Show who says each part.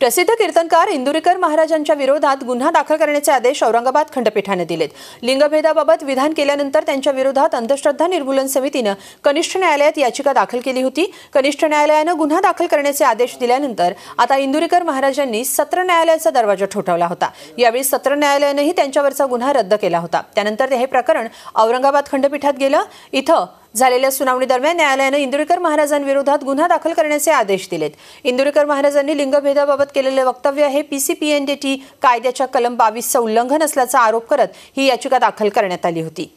Speaker 1: प्रसिद्ध कीर्तनकार इंदुरीकर महाराजांच्या विरोधात गुन्हा दाखल करण्याचे आदेश औरंगाबाद खंडपीठाने दिलेत लिंगभेदाबाबत विधान केल्यानंतर त्यांच्या विरोधात अंधश्रद्धा निर्मूलन समितीनं कनिष्ठ न्यायालयात याचिका दाखल केली होती कनिष्ठ न्यायालयानं गुन्हा दाखल करण्याचे आदेश दिल्यानंतर आता इंदुरीकर महाराजांनी सत्र न्यायालयाचा दरवाजा ठोठावला होता यावेळी सत्र न्यायालयानंही त्यांच्यावरचा गुन्हा रद्द केला होता त्यानंतर हे प्रकरण औरंगाबाद खंडपीठात गेलं इथं झालेल्या सुनावणी दरम्यान न्यायालयानं इंदुरीकर महाराजांविरोधात गुन्हा दाखल करण्याचे आदेश दिलेत इंदुरीकर महाराजांनी लिंगभेदाबाबत केलेले वक्तव्य हे पीसीपीएनडीटी कायद्याच्या कलम बावीसचं उल्लंघन असल्याचा आरोप करत ही याचिका दाखल करण्यात आली होती